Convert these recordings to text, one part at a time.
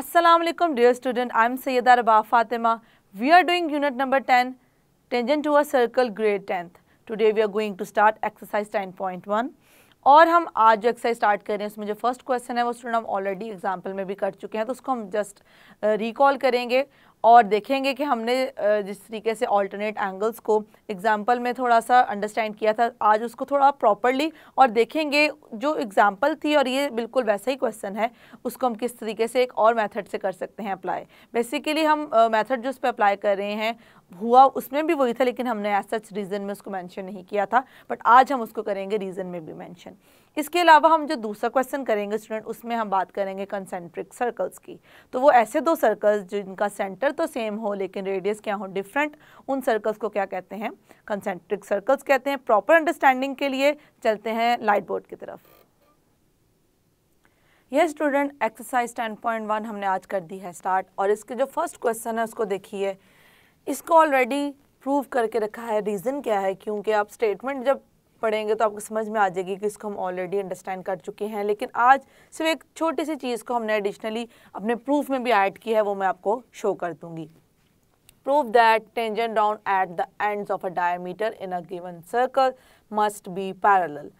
Assalamualaikum dear student I am Sayyida Rabah Fatima we are doing unit number 10 tangent to a circle grade 10th today we are going to start exercise 10.1 और हम आज जो exercise start कर रहे हैं उसमें जो first question है वो स्टूडेंट हम ऑलरेडी एग्जाम्पल में भी कर चुके हैं तो उसको हम जस्ट रिकॉल करेंगे और देखेंगे कि हमने जिस तरीके से ऑल्टरनेट एंगल्स को एग्जाम्पल में थोड़ा सा अंडरस्टैंड किया था आज उसको थोड़ा प्रॉपरली और देखेंगे जो एग्जाम्पल थी और ये बिल्कुल वैसा ही क्वेश्चन है उसको हम किस तरीके से एक और मेथड से कर सकते हैं अप्लाई बेसिकली हम मेथड जो उस पर अप्लाई कर रहे हैं हुआ उसमें भी वही था लेकिन हमने एज सच रीज़न में उसको मेंशन नहीं किया था बट आज हम उसको करेंगे रीज़न में भी मेंशन इसके अलावा हम जो दूसरा क्वेश्चन करेंगे स्टूडेंट उसमें हम बात करेंगे कंसेंट्रिक सर्कल्स की तो वो ऐसे दो सर्कल्स जिनका सेंटर तो सेम हो लेकिन रेडियस क्या हो डिफरेंट उन सर्कल्स को क्या कहते हैं कंसेंट्रिक सर्कल्स कहते हैं प्रॉपर अंडरस्टैंडिंग के लिए चलते हैं लाइट बोर्ड की तरफ यह student exercise ten point one हमने आज कर दी है स्टार्ट और इसके जो फर्स्ट क्वेश्चन है उसको देखिए इसको ऑलरेडी प्रूव करके रखा है रीज़न क्या है क्योंकि आप स्टेटमेंट जब पढ़ेंगे तो आपको समझ में आ जाएगी कि इसको हम ऑलरेडी अंडरस्टैंड कर चुके हैं लेकिन आज सिर्फ एक छोटी सी चीज़ को हमने एडिशनली अपने प्रूफ में भी ऐड की है वो मैं आपको शो कर दूँगी proof that tangent drawn at the end of a diameter in a given circle must be parallel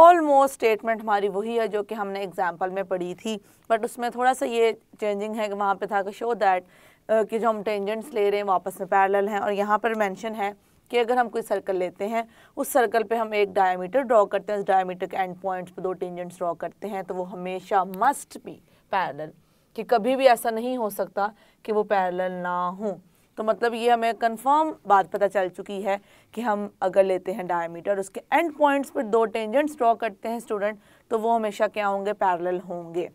almost statement हमारी वही है जो कि हमने एग्जाम्पल में पढ़ी थी बट उसमें थोड़ा सा ये चेंजिंग है कि वहाँ पर था कि शो दैट कि जो हम टेंजेंट्स ले रहे हैं वापस में पैरेलल हैं और यहाँ पर मेंशन है कि अगर हम कोई सर्कल लेते हैं उस सर्कल पे हम एक डायमीटर ड्रॉ करते हैं उस डायमीटर के एंड पॉइंट्स पे दो टेंजेंट्स ड्रॉ करते हैं तो वो हमेशा मस्ट बी पैरेलल कि कभी भी ऐसा नहीं हो सकता कि वो पैरेलल ना हो तो मतलब ये हमें कंफर्म बात पता चल चुकी है कि हम अगर लेते हैं डायमीटर उसके एंड पॉइंट्स पर दो टेंजेंट्स ड्रॉ करते हैं स्टूडेंट तो वो हमेशा क्या होंगे पैरेलल होंगे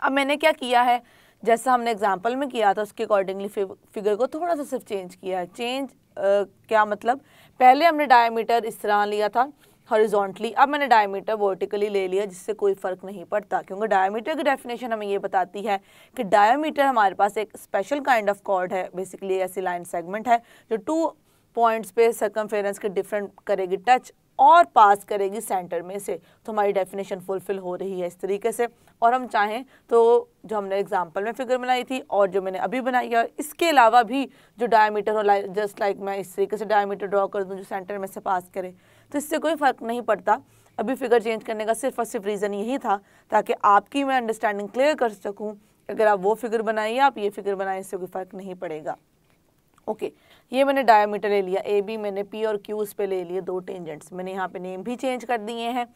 अब मैंने क्या किया है जैसा हमने एग्जाम्पल में किया था उसके अकॉर्डिंगली फिगर को थोड़ा सा सिर्फ चेंज किया है चेंज Uh, क्या मतलब पहले हमने डायमीटर इस तरह लिया था हॉरिजॉन्टली अब मैंने डायमीटर वर्टिकली ले लिया जिससे कोई फ़र्क नहीं पड़ता क्योंकि डायमीटर की डेफिनेशन हमें ये बताती है कि डायमीटर हमारे पास एक स्पेशल काइंड ऑफ कॉर्ड है बेसिकली ऐसी लाइन सेगमेंट है जो टू पॉइंट्स पे सर्कमफेरेंस के डिफरेंट करेगी टच और पास करेगी सेंटर में से तो हमारी डेफिनेशन फुलफिल हो रही है इस तरीके से और हम चाहें तो जो हमने एग्जाम्पल में फिगर बनाई थी और जो मैंने अभी बनाई है इसके अलावा भी जो डायमीटर हो लाइक जस्ट लाइक मैं इस तरीके से डायमीटर ड्रॉ कर दूँ जो सेंटर में से पास करे तो इससे कोई फ़र्क नहीं पड़ता अभी फिगर चेंज करने का सिर्फ और सिर्फ रीज़न यही था ताकि आपकी मैं अंडरस्टैंडिंग क्लियर कर सकूँ अगर आप वो फिगर बनाइए आप ये फिगर बनाएं इससे कोई फ़र्क नहीं पड़ेगा ओके okay. ये मैंने डायमीटर ले लिया ए बी मैंने पी और क्यू उस पर ले लिए दो टेंजेंट्स मैंने यहाँ पे नेम भी चेंज कर दिए हैं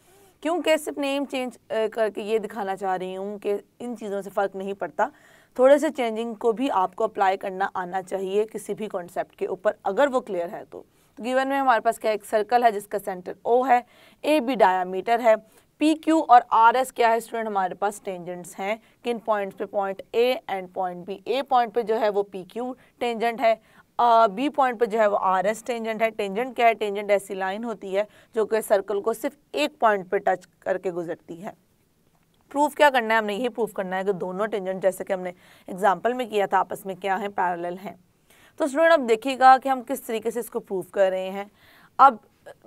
क्योंकि सिर्फ नेम चेंज करके ये दिखाना चाह रही हूँ कि इन चीज़ों से फ़र्क नहीं पड़ता थोड़े से चेंजिंग को भी आपको अप्लाई करना आना चाहिए किसी भी कॉन्सेप्ट के ऊपर अगर वो क्लियर है तो गिवन तो में हमारे पास क्या एक सर्कल है जिसका सेंटर ओ है ए बी डायामीटर है पी क्यू और आर एस क्या है स्टूडेंट हमारे पास टेंजेंट्स हैं किन पॉइंट्स पे point A and point B A point पे जो है वो पी क्यू टेंजेंट है बी पॉइंट पर जो है वो आर एस टेंजेंट है टेंजेंट क्या है टेंजेंट ऐसी लाइन होती है जो कि सर्कल को सिर्फ एक पॉइंट पर टच करके गुजरती है प्रूफ क्या करना है हमने यही प्रूफ करना है कि दोनों टेंजेंट जैसे कि हमने एग्जाम्पल में किया था आपस में क्या है पैरल हैं तो स्टूडेंट अब देखिएगा कि हम किस तरीके से इसको प्रूफ कर रहे हैं अब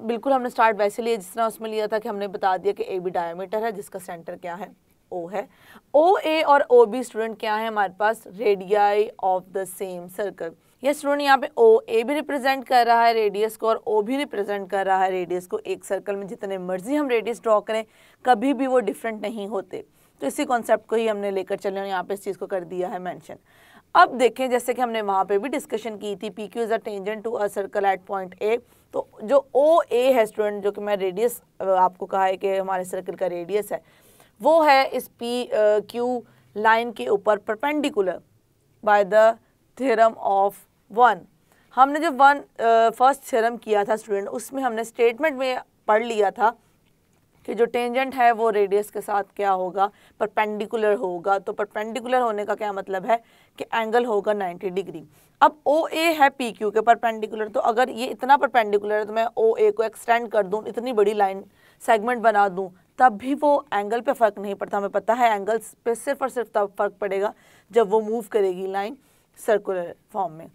बिल्कुल हमने स्टार्ट वैसे लिया जिस तरह उसमें लिया था कि हमने बता दिया कि ए बी डायमीटर है जिसका सेंटर क्या है ओ है ओ ए और ओ बी स्टूडेंट क्या है हमारे पास radii of the same circle ये स्टूडेंट यहाँ पे ओ ए भी रिप्रेजेंट कर रहा है रेडियस को और ओ भी रिप्रेजेंट कर रहा है रेडियस को एक सर्कल में जितने मर्जी हम रेडियस ड्रॉ करें कभी भी वो डिफरेंट नहीं होते तो इसी कॉन्सेप्ट को ही हमने लेकर चले और यहाँ पे इस चीज़ को कर दिया है मैंशन अब देखें जैसे कि हमने वहाँ पे भी डिस्कशन की थी P Q is a tangent to a circle at point A तो जो ओ ए है स्टूडेंट जो कि मैं रेडियस आपको कहा है कि हमारे सर्कल का रेडियस है वो है इस पी क्यू लाइन के ऊपर perpendicular by the theorem of one हमने जो वन फर्स्ट थ्योरम किया था स्टूडेंट उसमें हमने स्टेटमेंट में पढ़ लिया था कि जो टेंजेंट है वो रेडियस के साथ क्या होगा परपेंडिकुलर होगा तो परपेंडिकुलर होने का क्या मतलब है कि एंगल होगा 90 डिग्री अब ओ ए है पी क्यू के परपेंडिकुलर तो अगर ये इतना परपेंडिकुलर है तो मैं ओ ए को एक्सटेंड कर दूँ इतनी बड़ी लाइन सेगमेंट बना दूँ तब भी वो एंगल पर फ़र्क नहीं पड़ता हमें पता है एंगल्स पर सिर्फ और सिर्फ तब फ़र्क पड़ेगा जब वो मूव करेगी लाइन सर्कुलर फॉर्म में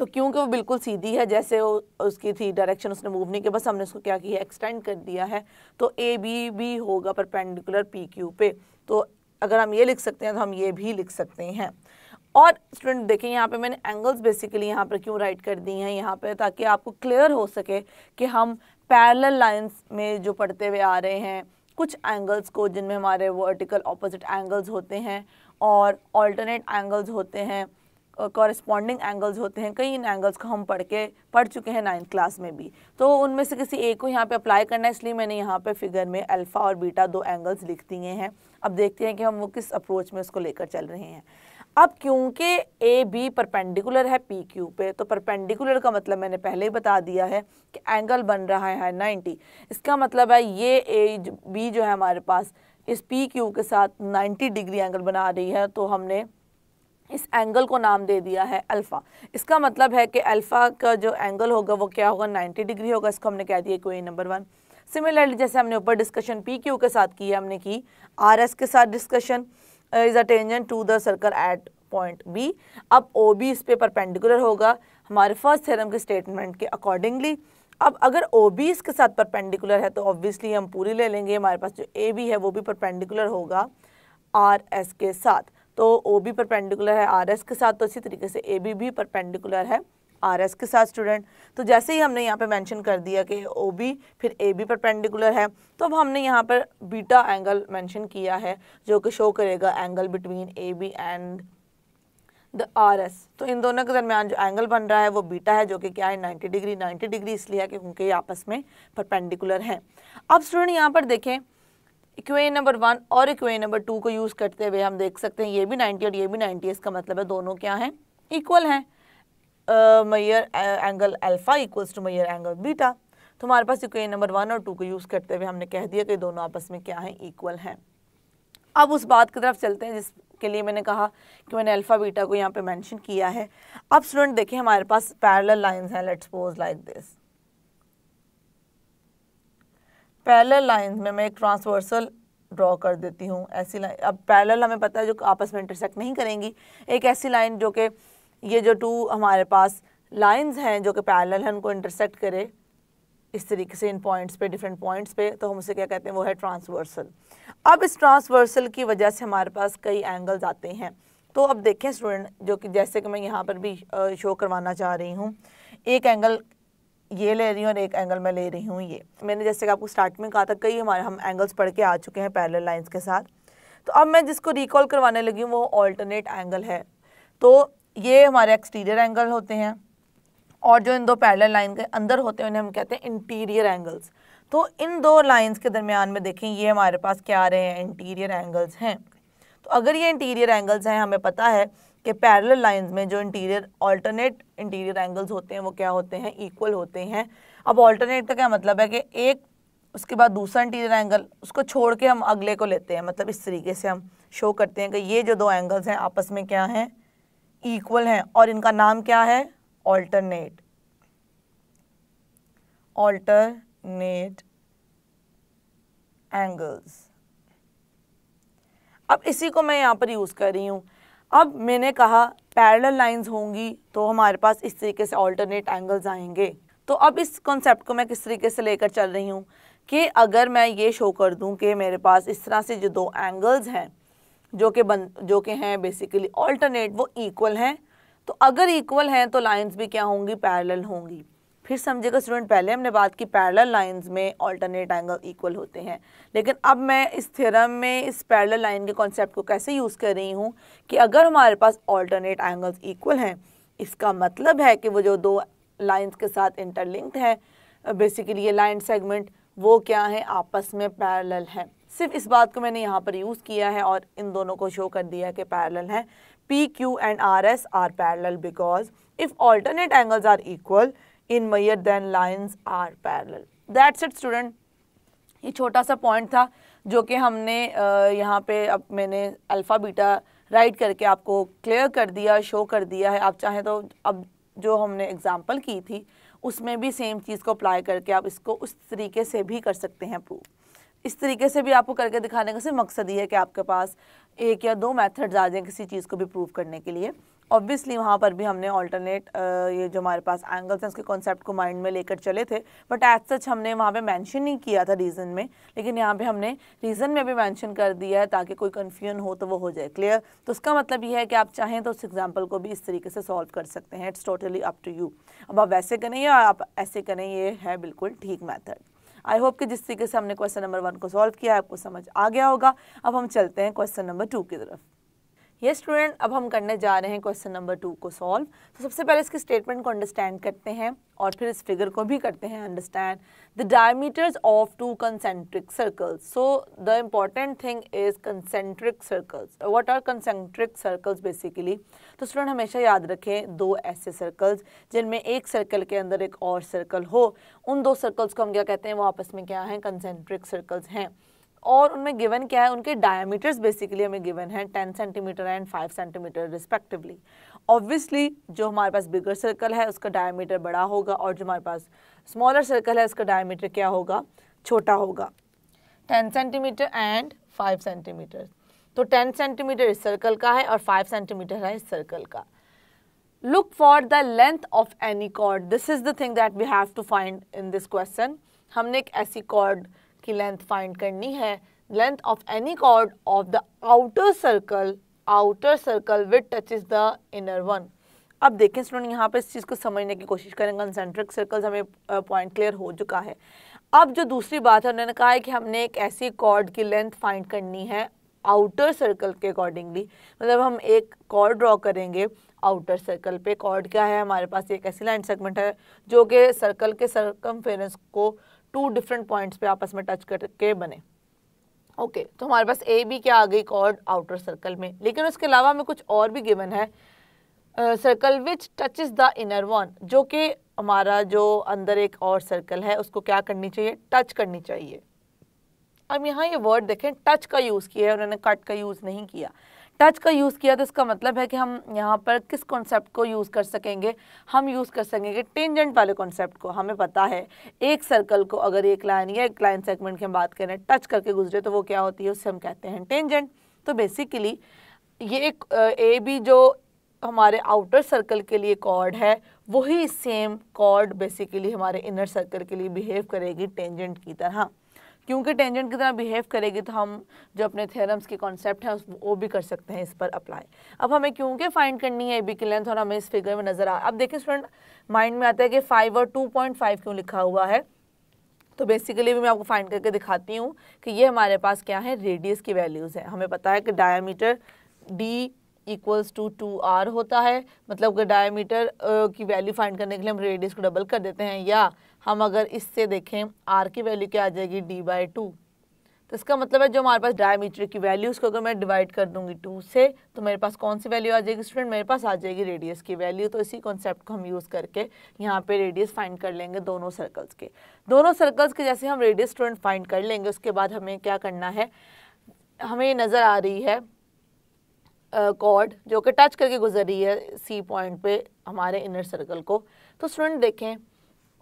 तो क्योंकि वो बिल्कुल सीधी है जैसे वो उसकी थी डायरेक्शन उसने मूव नहीं किया बस हमने उसको क्या किया एक्सटेंड कर दिया है तो ए बी भी होगा परपेंडिकुलर पी क्यू पे तो अगर हम ये लिख सकते हैं तो हम ये भी लिख सकते हैं और स्टूडेंट देखें यहाँ पे मैंने एंगल्स बेसिकली यहाँ पर क्यों राइट कर दी हैं यहाँ पर ताकि आपको क्लियर हो सके कि हम पैरल लाइन्स में जो पढ़ते हुए आ रहे हैं कुछ एंगल्स को जिनमें हमारे वर्टिकल ऑपोजिट एंगल्स होते हैं और ऑल्टरनेट एंगल्स होते हैं कॉरेस्पॉन्डिंग एंगल्स होते हैं कई इन एंगल्स को हम पढ़ के पढ़ चुके हैं नाइन्थ क्लास में भी तो उनमें से किसी एक को यहाँ पे अप्लाई करना है इसलिए मैंने यहाँ पे फिगर में अल्फ़ा और बीटा दो एंगल्स लिख दिए हैं अब देखते हैं कि हम वो किस अप्रोच में उसको लेकर चल रहे हैं अब क्योंकि ए बी परपेंडिकुलर है पी क्यू पे तो परपेंडिकुलर का मतलब मैंने पहले ही बता दिया है कि एंगल बन रहा है नाइन्टी इसका मतलब है ये ए बी जो है हमारे पास इस पी क्यू के साथ नाइन्टी डिग्री एंगल बना रही है तो हमने इस एंगल को नाम दे दिया है अल्फ़ा इसका मतलब है कि अल्फ़ा का जो एंगल होगा वो क्या होगा 90 डिग्री होगा इसको हमने कह दिया कोई नंबर वन सिमिलरली जैसे हमने ऊपर डिस्कशन पी क्यू के साथ की है हमने की आर एस के साथ discussion is a tangent to the circle at point B अब ओ बी इस पे परपेंडिकुलर होगा हमारे फर्स्ट थेरम के स्टेटमेंट के अकॉर्डिंगली अब अगर ओ बी इसके साथ परपेंडिकुलर है तो ऑब्वियसली हम पूरी ले लेंगे हमारे पास जो ए बी है वो भी परपेंडिकुलर होगा आर एस के साथ तो ओ बी परपेंडिकुलर है आर एस के साथ तो इसी तरीके से ए बी भी परपेंडिकुलर है आर एस के साथ स्टूडेंट तो जैसे ही हमने यहाँ पे मेंशन कर दिया कि ओ बी फिर ए बी परपेंडिकुलर है तो अब हमने यहाँ पर बीटा एंगल मेंशन किया है जो कि शो करेगा angle between A B and the R S तो इन दोनों के दरमियान जो एंगल बन रहा है वो बीटा है जो कि क्या है 90 डिग्री 90 डिग्री इसलिए है क्योंकि ये आपस में परपेंडिकुलर हैं अब स्टूडेंट यहाँ पर देखें इक्वेन नंबर वन और इक्वेन नंबर टू को यूज़ करते हुए हम देख सकते हैं ये भी नाइन्टी और ये भी नाइन्टी इसका मतलब है दोनों क्या हैं इक्वल हैं measure angle alpha equals to measure angle beta तो हमारे पास इक्वेन नंबर वन और टू को यूज़ करते हुए हमने कह दिया कि दोनों आपस में क्या हैं इक्वल हैं अब उस बात की तरफ चलते हैं जिसके लिए मैंने कहा कि मैंने अल्फ़ा बीटा को यहाँ पे मेंशन किया है अब स्टूडेंट देखें हमारे पास पैरेलल लाइंस हैं let's pose like this parallel lines में मैं एक ट्रांसवर्सल ड्रॉ कर देती हूँ ऐसी लाइन अब पैरेलल हमें पता है जो आपस में इंटरसेक्ट नहीं करेंगी एक ऐसी लाइन जो कि ये जो टू हमारे पास लाइंस हैं जो कि पैरेलल हैं उनको इंटरसेक्ट करे इस तरीके से इन पॉइंट्स पे डिफरेंट पॉइंट्स पे तो हम उसे क्या कहते हैं वो है ट्रांसवर्सल अब इस ट्रांसवर्सल की वजह से हमारे पास कई एंगल्स आते हैं तो अब देखें स्टूडेंट जो कि जैसे कि मैं यहाँ पर भी शो करवाना चाह रही हूँ एक एंगल ये ले रही हूँ और एक एंगल मैं ले रही हूँ ये मैंने जैसे कि आपको स्टार्ट में कहा था कई हमारे हम एंगल्स पढ़ के आ चुके हैं पैरेलल लाइंस के साथ तो अब मैं जिसको रिकॉल करवाने लगी हूँ वो ऑल्टरनेट एंगल है तो ये हमारे एक्सटीरियर एंगल होते हैं और जो इन दो पैरेलल लाइन के अंदर होते हैं उन्हें हम कहते हैं इंटीरियर एंगल्स तो इन दो लाइन्स के दरमियान में देखें ये हमारे पास क्या आ रहे हैं इंटीरियर एंगल्स हैं तो अगर ये इंटीरियर एंगल्स हैं हमें पता है के पैरेलल लाइंस में जो इंटीरियर अल्टरनेट इंटीरियर एंगल्स होते हैं वो क्या होते हैं इक्वल होते हैं अब अल्टरनेट का क्या मतलब है कि एक उसके बाद दूसरा इंटीरियर एंगल उसको छोड़ के हम अगले को लेते हैं मतलब इस तरीके से हम शो करते हैं कि ये जो दो एंगल्स हैं आपस में क्या हैं इक्वल हैं और इनका नाम क्या है ऑल्टरनेट ऑल्टरनेट एंगल्स अब इसी को मैं यहाँ पर यूज़ कर रही हूँ अब मैंने कहा पैरेलल लाइंस होंगी तो हमारे पास इस तरीके से ऑल्टरनेट एंगल्स आएंगे तो अब इस कॉन्सेप्ट को मैं किस तरीके से लेकर चल रही हूँ कि अगर मैं ये शो कर दूँ कि मेरे पास इस तरह से जो दो एंगल्स हैं जो कि बन जो कि हैं बेसिकली ऑल्टरनेट वो इक्वल हैं तो अगर इक्वल हैं तो लाइंस भी क्या होंगी पैरेलल होंगी फिर समझेगा स्टूडेंट पहले हमने बात की पैरल लाइन्स में ऑल्टरनेट एंगल इक्वल होते हैं लेकिन अब मैं इस थ्योरम में इस पैरल लाइन के कॉन्सेप्ट को कैसे यूज़ कर रही हूँ कि अगर हमारे पास ऑल्टरनेट एंगल्स इक्वल हैं इसका मतलब है कि वो जो दो लाइन्स के साथ इंटरलिंक्ड है बेसिकली ये लाइन सेगमेंट वो क्या है आपस में पैरल है सिर्फ इस बात को मैंने यहाँ पर यूज़ किया है और इन दोनों को शो कर दिया है कि पैरल हैं P Q and R S are parallel because if alternate angles are equal in measure then lines are parallel that's it student ये छोटा सा पॉइंट था जो कि हमने यहाँ पे अब मैंने अल्फ़ा बीटा राइट करके आपको क्लियर कर दिया शो कर दिया है आप चाहें तो अब जो हमने एग्ज़ाम्पल की थी उसमें भी सेम चीज़ को अप्लाई करके आप इसको उस तरीके से भी कर सकते हैं प्रूव इस तरीके से भी आपको करके दिखाने का सिर्फ मकसद ये है कि आपके पास एक या दो मेथड्स आ जाएँ किसी चीज़ को भी प्रूव करने के लिए ऑब्वियसली वहाँ पर भी हमने ऑल्टरनेट ये जो हमारे पास एंगल्स हैं उसके कॉन्सेप्ट को माइंड में लेकर चले थे बट एज सच हमने वहाँ पे मेंशन नहीं किया था रीज़न में लेकिन यहाँ पे हमने रीज़न में भी मेंशन कर दिया है ताकि कोई कन्फ्यूजन हो तो वो हो जाए क्लियर तो उसका मतलब ये है कि आप चाहें तो उस एग्जाम्पल को भी इस तरीके से सॉल्व कर सकते हैं it's totally up to you अब आप वैसे करें या आप ऐसे करें ये है बिल्कुल ठीक मैथड आई होप कि जिस तरीके से हमने क्वेश्चन नंबर वन को सॉल्व किया है आपको समझ आ गया होगा अब हम चलते हैं क्वेश्चन नंबर टू की तरफ ये स्टूडेंट अब हम करने जा रहे हैं क्वेश्चन नंबर टू को सॉल्व तो सबसे पहले इसके स्टेटमेंट को अंडरस्टैंड करते हैं और फिर इस फिगर को भी करते हैं understand the diameters of two concentric circles so the important thing is concentric circles what are concentric circles basically तो स्टूडेंट हमेशा याद रखें दो ऐसे सर्कल्स जिनमें एक सर्कल के अंदर एक और सर्कल हो उन दो सर्कल्स को हम क्या कहते हैं वो आपस में क्या हैं कंसेंट्रिक सर्कल्स हैं और उनमें गिवन क्या है उनके डायमीटर्स बेसिकली हमें गिवन है ten centimetre and five centimetre respectively obviously जो हमारे पास बिगर सर्कल है उसका डायमीटर बड़ा होगा और जो हमारे पास स्मॉलर सर्कल है उसका डायमीटर क्या होगा छोटा होगा ten centimetre and five centimetre तो टेन सेंटीमीटर इस सर्कल का है और फाइव सेंटीमीटर है इस सर्कल का look for the length of any chord this is the thing that we have to find in this question हमने एक ऐसी कॉर्ड की लेंथ फाइंड करनी है length of any chord of the outer circle outer circle touches the inner one अब देखें student यहाँ पर इस चीज़ को समझने की कोशिश करें कंसेंट्रिक सर्कल्स हमें पॉइंट क्लियर हो चुका है अब जो दूसरी बात है उन्होंने कहा है कि हमने एक ऐसी कॉर्ड की लेंथ फाइंड करनी है आउटर सर्कल के अकॉर्डिंगली मतलब हम एक कॉर्ड ड्रॉ करेंगे आउटर सर्कल पे कॉर्ड क्या है हमारे पास एक ऐसी लाइन सेगमेंट है जो कि सर्कल के सर्कम को टू डिफरेंट पॉइंट्स पे आपस में टच करके बने ओके okay, तो हमारे पास ए बी क्या आ गई कॉर्ड आउटर सर्कल में लेकिन उसके अलावा हमें कुछ और भी गिवन है circle which touches the inner one जो कि हमारा जो अंदर एक और सर्कल है उसको क्या करनी चाहिए टच करनी चाहिए अब यहाँ ये वर्ड देखें टच का यूज़ किया है उन्होंने कट का यूज़ नहीं किया टच का यूज़ किया तो इसका मतलब है कि हम यहाँ पर किस कॉन्सेप्ट को यूज़ कर सकेंगे हम यूज़ कर सकेंगे टेंजेंट वाले कॉन्सेप्ट को हमें पता है एक सर्कल को अगर एक लाइन या एक लाइन सेगमेंट की हम बात करें टच करके गुजरे तो वो क्या होती है उससे हम कहते हैं टेंजेंट तो बेसिकली ये एक ए बी जो हमारे आउटर सर्कल के लिए कॉर्ड है वही सेम कॉर्ड बेसिकली हमारे इनर सर्कल के लिए बिहेव करेगी टेंजेंट की तरह क्योंकि टेंजेंट की तरह बिहेव करेगी तो हम जो अपने थेरम्स के कॉन्सेप्ट हैं वो भी कर सकते हैं इस पर अप्लाई अब हमें क्योंकि फाइंड करनी है ए बी की लेंथ और हमें इस फिगर में नज़र आ अब देखिए स्टूडेंट माइंड में आता है कि फाइव और टू पॉइंट फाइव क्यों लिखा हुआ है तो बेसिकली भी मैं आपको फाइंड करके दिखाती हूँ कि ये हमारे पास क्या है रेडियस की वैल्यूज़ हैं हमें पता है कि diameter D equals to two R होता है मतलब कि डायमीटर की वैल्यू फाइंड करने के लिए हम रेडियस को डबल कर देते हैं या हम अगर इससे देखें आर की वैल्यू क्या आ जाएगी डी बाई टू तो इसका मतलब है जो हमारे पास डायमीटर की वैल्यू उसको अगर मैं डिवाइड कर दूंगी टू से तो मेरे पास कौन सी वैल्यू आ जाएगी स्टूडेंट मेरे पास आ जाएगी रेडियस की वैल्यू तो इसी कॉन्सेप्ट को हम यूज़ करके यहाँ पे रेडियस फाइंड कर लेंगे दोनों सर्कल्स के दोनों सर्कल्स के जैसे हम रेडियस स्टूडेंट फाइंड कर लेंगे उसके बाद हमें क्या करना है हमें नज़र आ रही है कॉर्ड uh, जो कि टच करके गुजर रही है सी पॉइंट पे हमारे इनर सर्कल को तो स्टूडेंट देखें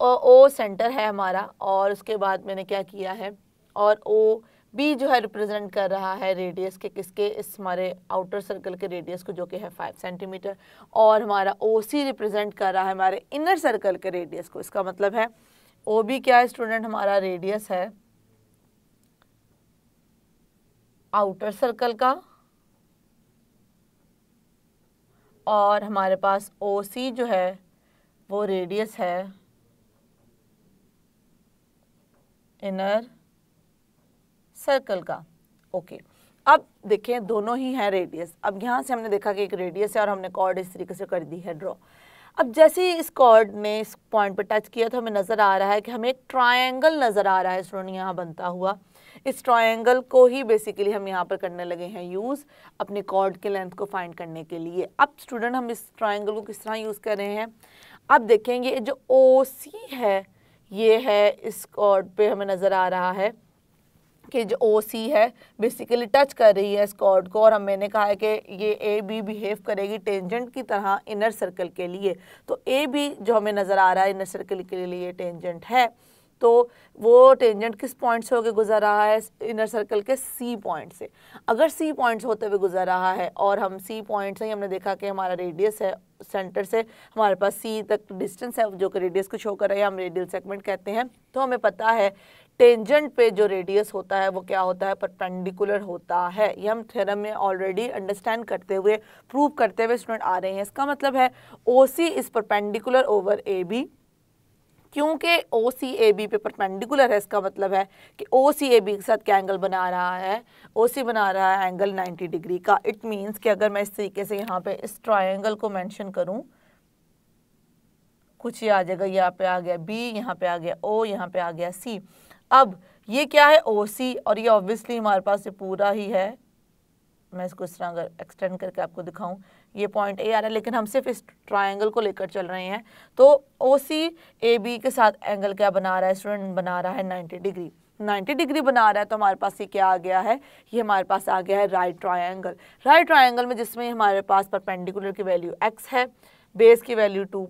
ओ सेंटर है हमारा और उसके बाद मैंने क्या किया है और ओ बी जो है रिप्रेजेंट कर रहा है रेडियस के किसके इस हमारे आउटर सर्कल के रेडियस को जो कि है फाइव सेंटीमीटर और हमारा ओ सी रिप्रेजेंट कर रहा है हमारे इनर सर्कल के रेडियस को इसका मतलब है ओ बी क्या है स्टूडेंट हमारा रेडियस है आउटर सर्कल का और हमारे पास ओ सी जो है वो रेडियस है इनर सर्कल का ओके अब देखें दोनों ही हैं रेडियस अब यहाँ से हमने देखा कि एक रेडियस है और हमने कॉर्ड इस तरीके से कर दी है ड्रॉ अब जैसे ही इस कॉर्ड ने इस पॉइंट पर टच किया तो हमें नज़र आ रहा है कि हमें एक ट्राइंगल नज़र आ रहा है स्टूडेंट यहाँ बनता हुआ इस ट्राइंगल को ही बेसिकली हम यहाँ पर करने लगे हैं यूज़ अपने कॉर्ड के लेंथ को फाइंड करने के लिए अब स्टूडेंट हम इस ट्राइंगल को किस तरह यूज़ कर रहे हैं अब देखेंगे जो ओ सी है ये है इस कॉर्ड पे हमें नज़र आ रहा है कि जो ओ सी है बेसिकली टच कर रही है इस कॉर्ड को और हम मैंने कहा है कि ये ए बी बिहेव करेगी टेंजेंट की तरह इनर सर्कल के लिए तो ए बी जो हमें नज़र आ रहा है इनर सर्कल के लिए टेंजेंट है तो वो टेंजेंट किस पॉइंट से होकर गुजर रहा है इनर सर्कल के सी पॉइंट से अगर सी पॉइंट होते हुए गुजर रहा है और हम सी पॉइंट से ही हमने देखा कि हमारा रेडियस है सेंटर से हमारे पास सी तक डिस्टेंस है जो कि रेडियस को शो कर रहा है हम रेडियल सेगमेंट कहते हैं तो हमें पता है टेंजेंट पे जो रेडियस होता है वो क्या होता है परपेंडिकुलर होता है ये हम थ्योरम में ऑलरेडी अंडरस्टैंड करते हुए प्रूव करते हुए स्टूडेंट आ रहे हैं इसका मतलब है O C is perpendicular over A B क्योंकि ओ सी ए बी पे परपेंडिकुलर है इसका मतलब है कि ओ सी ए बी के साथ क्या एंगल बना रहा है ओ सी बना रहा है एंगल 90 डिग्री का इट मीन्स कि अगर मैं इस तरीके से यहाँ पे इस ट्राइंगल को मेंशन करूँ कुछ ये आ जाएगा यहाँ पे आ गया बी यहाँ पे आ गया ओ यहाँ पे आ गया सी अब ये क्या है ओ सी और ये ऑब्वियसली हमारे पास ये पूरा ही है मैं इसको इस तरह अगर एक्सटेंड करके आपको दिखाऊं ये पॉइंट ए आ रहा है लेकिन हम सिर्फ इस ट्रायंगल को लेकर चल रहे हैं तो ओ सी ए बी के साथ एंगल क्या बना रहा है स्टूडेंट बना रहा है 90 डिग्री 90 डिग्री बना रहा है तो हमारे पास ये क्या आ गया है ये हमारे पास आ गया है राइट ट्राइंगल राइट ट्राइंगल में जिसमें हमारे पास परपेंडिकुलर की वैल्यू एक्स है बेस की वैल्यू टू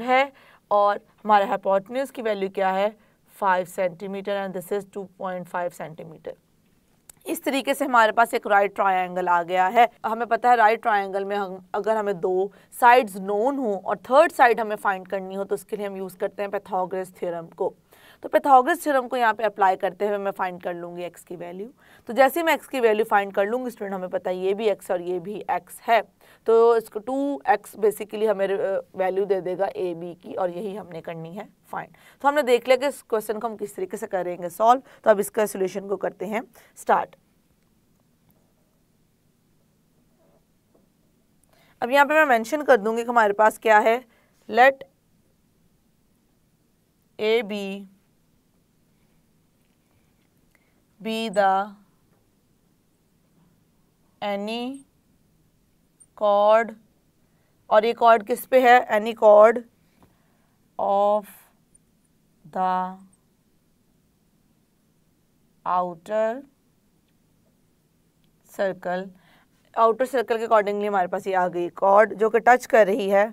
है और हमारे हाइपोटन्यूज की वैल्यू क्या है five centimetre and this is two centimetre इस तरीके से हमारे पास एक राइट ट्राइंगल आ गया है हमें पता है राइट ट्राइंगल में हम अगर हमें दो साइड्स नोन हो और थर्ड साइड हमें फाइंड करनी हो तो उसके लिए हम यूज़ करते हैं पैथोग्रेस थ्योरम को तो पैथागोरस थ्योरम को यहाँ पे अप्लाई करते हुए मैं फाइंड कर लूँगी एक्स की वैल्यू तो जैसे मैं एक्स की वैल्यू फाइंड कर लूँगी स्टूडेंट हमें पता है ये भी एक्स और ये भी एक्स है तो इसको टू एक्स बेसिकली हमें वैल्यू दे देगा ए बी की और यही हमने करनी है फाइन तो हमने देख लिया कि इस क्वेश्चन को हम किस तरीके से करेंगे सॉल्व तो अब इसका सोल्यूशन को करते हैं स्टार्ट अब यहाँ पे मैं मेंशन कर दूंगी कि हमारे पास क्या है let A B be the any chord और ये कॉर्ड किस पे है any chord of the outer circle outer circle के अकॉर्डिंगली हमारे पास ये आ गई कॉर्ड जो कि टच कर रही है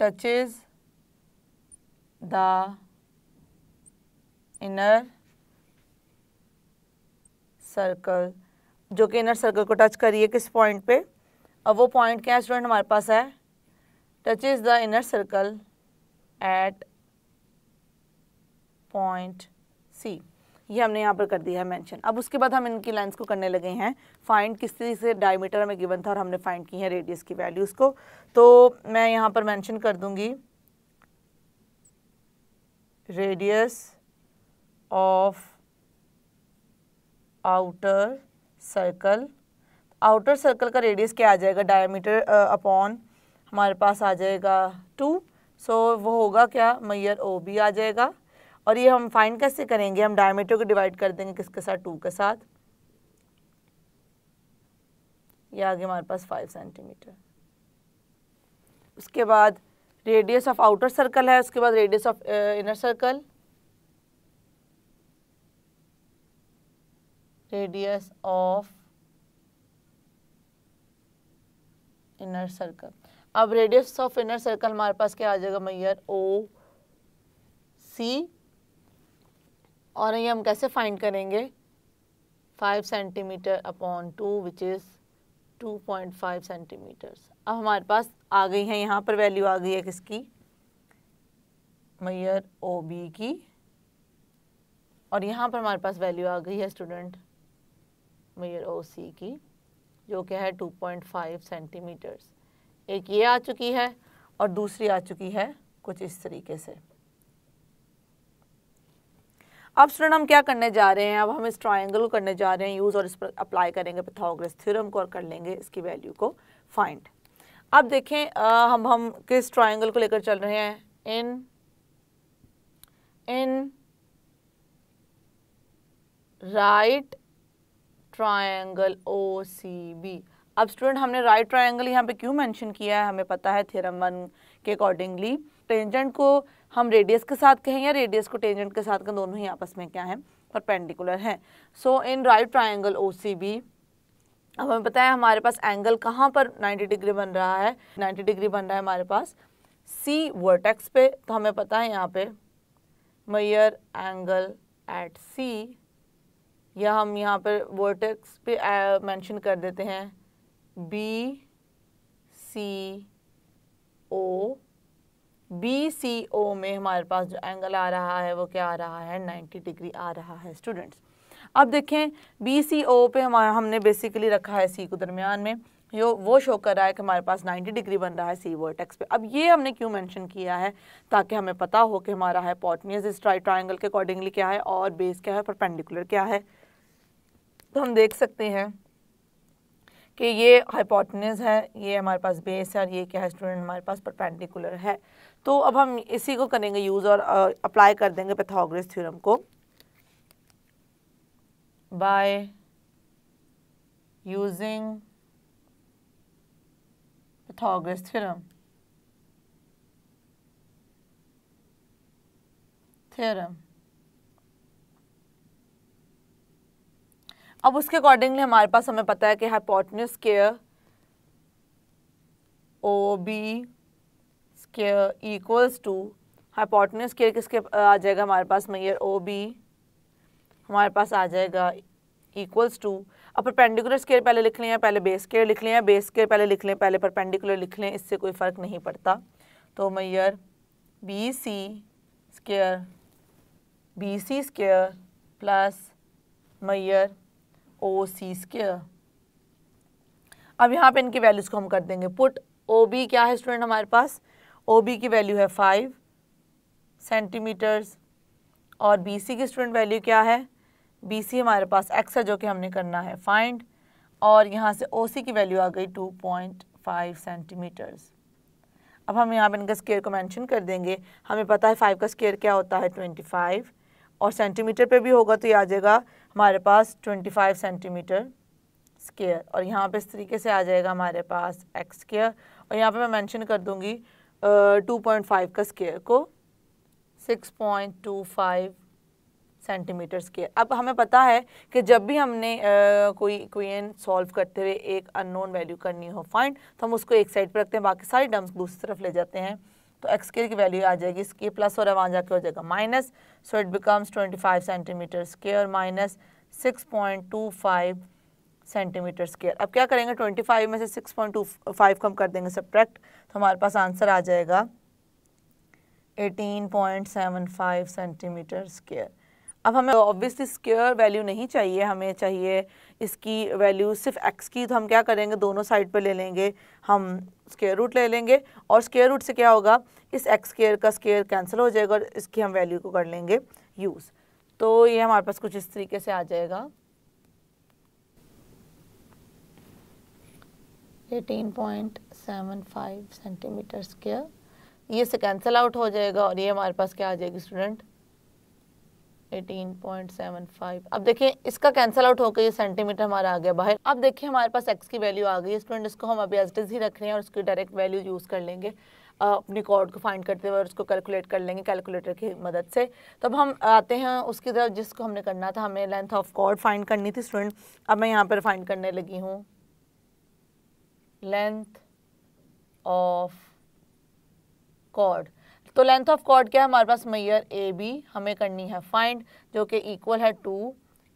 टचेज द इनर सर्कल जो कि इनर सर्कल को टच करिए किस पॉइंट पे अब वो पॉइंट क्या स्टूडेंट हमारे पास है touches the inner circle at point C ये हमने यहाँ पर कर दिया है मेंशन अब उसके बाद हम इनकी लेंस को करने लगे हैं फाइंड किस तरीके से डायमीटर हमें गिवन था और हमने फाइंड की है रेडियस की वैल्यूज़ को तो मैं यहाँ पर मेंशन कर दूँगी radius of outer circle outer circle का रेडियस क्या आ जाएगा डायमीटर अपॉन uh, हमारे पास आ जाएगा टू सो so, वो होगा क्या मैयर ओ बी आ जाएगा और ये हम फाइंड कैसे करेंगे हम डायमीटर को डिवाइड कर देंगे किसके साथ टू के साथ ये आगे हमारे पास फाइव सेंटीमीटर उसके बाद रेडियस ऑफ आउटर सर्कल है उसके बाद radius of inner circle radius of inner circle अब रेडियस ऑफ इनर सर्कल हमारे पास क्या आ जाएगा मैयर ओ सी और ये हम कैसे फाइंड करेंगे five centimetre upon two which is two point five centimetres अब हमारे पास आ गई है यहाँ पर वैल्यू आ गई है किसकी मैयर ओ बी की और यहाँ पर हमारे पास वैल्यू आ गई है स्टूडेंट मेयर ओ सी की जो क्या है 2.5 सेंटीमीटर्स एक ये आ चुकी है और दूसरी आ चुकी है कुछ इस तरीके से अब स्टूडेंट हम क्या करने जा रहे हैं अब हम इस ट्रायंगल को करने जा रहे हैं यूज़ और इस पर अप्लाई करेंगे पिथागोरस थ्योरम को और कर लेंगे इसकी वैल्यू को फाइंड अब देखें आ, हम हम किस ट्रायंगल को लेकर चल रहे हैं in in right triangle O C B अब स्टूडेंट हमने राइट ट्राइंगल यहाँ पे क्यों मेंशन किया है हमें पता है थ्योरम वन के अकॉर्डिंगली टेंजेंट को हम रेडियस के साथ कहें या रेडियस को टेंजेंट के साथ कहें दोनों ही आपस में क्या है परपेंडिकुलर हैं so in right triangle O C B अब हमें पता है हमारे पास एंगल कहाँ पर 90 डिग्री बन रहा है 90 डिग्री बन रहा है हमारे पास सी वर्टेक्स पे तो हमें पता है यहाँ पे मैयर एंगल एट सी या हम यहाँ पर वर्टेक्स पे मेंशन कर देते हैं B C O B C ओ में हमारे पास जो एंगल आ रहा है वो क्या आ रहा है 90 डिग्री आ रहा है स्टूडेंट्स अब देखें बी सी ओ पे हमारा हमने बेसिकली रखा है सी को दरमियान में जो वो शो कर रहा है कि हमारे पास 90 डिग्री बन रहा है सी वर्टेक्स पे अब ये हमने क्यों मेंशन किया है ताकि हमें पता हो कि हमारा है पॉटनियस इस ट्राई ट्राइंगल के अकॉर्डिंगली क्या है और बेस क्या है परपेंडिकुलर क्या है तो हम देख सकते हैं कि ये हाइपोटनस है ये हमारे पास बेस है और ये क्या है स्टूडेंट हमारे पास परपेंडिकुलर है तो अब हम इसी को करेंगे यूज़ और अप्लाई कर देंगे पैथोग्रेस थ्योरम को by using Pythagoras theorem theorem अब उसके अकॉर्डिंगली हमारे पास हमें पता है कि hypotenuse square O B square equals to hypotenuse square किसके आ जाएगा हमारे पास मैयर ओ बी हमारे पास आ जाएगा इक्वल्स टू अब परपेंडिकुलर स्केयर पहले लिख लें या पहले बेस स्केयर लिख लें या बेस स्केयर पहले लिख लें पहले परपेंडिकुलर लिख लें इससे कोई फ़र्क नहीं पड़ता तो measure B C square B C square plus measure O C square अब यहाँ पे इनकी वैल्यूज़ को हम कर देंगे पुट ओ बी क्या है स्टूडेंट हमारे पास ओ बी की वैल्यू है फाइव सेंटीमीटर्स और बी सी की स्टूडेंट वैल्यू क्या है बी सी हमारे पास एक्स है जो कि हमने करना है फाइंड और यहाँ से ओ सी की वैल्यू आ गई टू पॉइंट फाइव सेंटीमीटर्स अब हम यहाँ पर इनका स्केयर को मैंशन कर देंगे हमें पता है फाइव का स्केयर क्या होता है ट्वेंटी फाइव और सेंटीमीटर पे भी होगा तो ये आ जाएगा हमारे पास 25 सेंटीमीटर स्केयर और यहाँ पे इस तरीके से आ जाएगा हमारे पास एक्स स्केयर और यहाँ पे मैं मेंशन कर दूँगी टू पॉइंट फाइव का स्केयर को six point two five centimetre square अब हमें पता है कि जब भी हमने uh, कोई क्वेश्चन सॉल्व करते हुए एक अननोन वैल्यू करनी हो फाइंड तो हम उसको एक साइड पर रखते हैं बाकी सारी टर्म्स दूसरी तरफ ले जाते हैं तो एक्स स्केयर की वैल्यू आ जाएगी इसके प्लस हो रहा है वहाँ जाके हो जाएगा minus so it becomes 25 centimetre square minus 6.25 centimetre square अब क्या करेंगे 25 में से 6.25 कम कर देंगे सब्ट्रैक्ट तो हमारे पास आंसर आ जाएगा 18.75 सेंटीमीटर स्केयर अब हमें ऑब्वियसली स्केयर वैल्यू नहीं चाहिए हमें चाहिए इसकी वैल्यू सिर्फ एक्स की तो हम क्या करेंगे दोनों साइड पर ले लेंगे हम स्केयर रूट ले लेंगे और स्केयर रूट से क्या होगा इस एक्स स्केयर का स्केयर कैंसिल हो जाएगा और इसकी हम वैल्यू को कर लेंगे यूज़ तो ये हमारे पास कुछ इस तरीके से आ जाएगा eighteen point seven five centimetre square ये से कैंसिल आउट हो जाएगा और ये हमारे पास क्या आ जाएगी स्टूडेंट 18.75 अब देखिए इसका कैंसिल आउट होकर ये सेंटीमीटर हमारा आ गया बाहर अब देखिए हमारे पास एक्स की वैल्यू आ गई स्टूडेंट इसको हम अभी एज ही रख रहे हैं और उसकी डायरेक्ट वैल्यू यूज़ कर लेंगे अपनी कॉर्ड को फाइंड करते हुए और उसको कैलकुलेट कर लेंगे कैलकुलेटर की मदद से तब तो हम आते हैं उसकी तरफ जिसको हमने करना था हमें लेंथ ऑफ कॉर्ड फाइंड करनी थी स्टूडेंट अब मैं यहाँ पर फाइंड करने लगी हूँ लेंथ ऑफ कॉर्ड तो लेंथ ऑफ कॉर्ड क्या है हमारे पास मैयर ए बी हमें करनी है फाइंड जो कि इक्वल है टू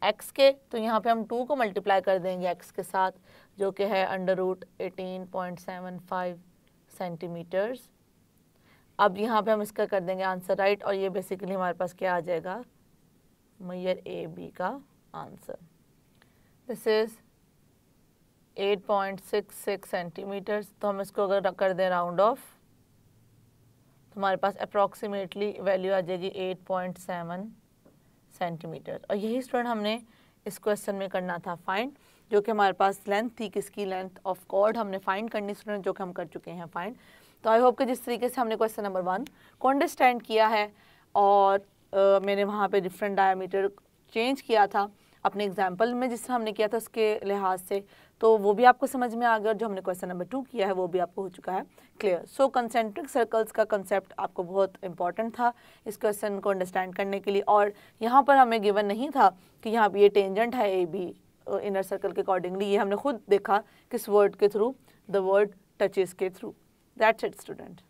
एक्स के तो यहाँ पे हम टू को मल्टीप्लाई कर देंगे एक्स के साथ जो कि है under root eighteen point seven five centimetres अब यहाँ पे हम इसका कर देंगे आंसर राइट और ये बेसिकली हमारे पास क्या आ जाएगा मैयर ए बी का आंसर दिस इज़ 8.66 सेंटीमीटर्स तो हम इसको अगर कर दें राउंड ऑफ हमारे पास अप्रॉक्सीमेटली वैल्यू आ जाएगी 8.7 सेंटीमीटर और यही स्टूडेंट हमने इस क्वेश्चन में करना था फाइंड जो कि हमारे पास लेंथ थी किसकी लेंथ ऑफ कॉर्ड हमने फाइंड करनी स्टूडेंट जो कि हम कर चुके हैं फाइंड तो आई होप कि जिस तरीके से हमने क्वेश्चन नंबर वन को अंडरस्टैंड किया है और आ, मैंने वहाँ पर डिफरेंट डायामीटर चेंज किया था अपने एग्जाम्पल में जिस हमने किया था उसके लिहाज से तो वो भी आपको समझ में आ गया जो हमने क्वेश्चन नंबर टू किया है वो भी आपको हो चुका है क्लियर सो कंसेंट्रिक सर्कल्स का कंसेप्ट आपको बहुत इंपॉर्टेंट था इस क्वेश्चन को अंडरस्टैंड करने के लिए और यहाँ पर हमें गिवन नहीं था कि यहाँ पर ये टेंजेंट है ए बी इनर सर्कल के अकॉर्डिंगली ये हमने खुद देखा किस वर्ड के थ्रू द वर्ड टचेस के थ्रू दैट्स इट स्टूडेंट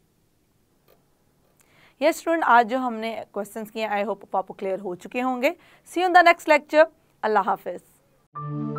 ये स्टूडेंट आज जो हमने क्वेश्चन किए आई होप आपको क्लियर हो चुके होंगे see on the next lecture अल्लाह हाफिज़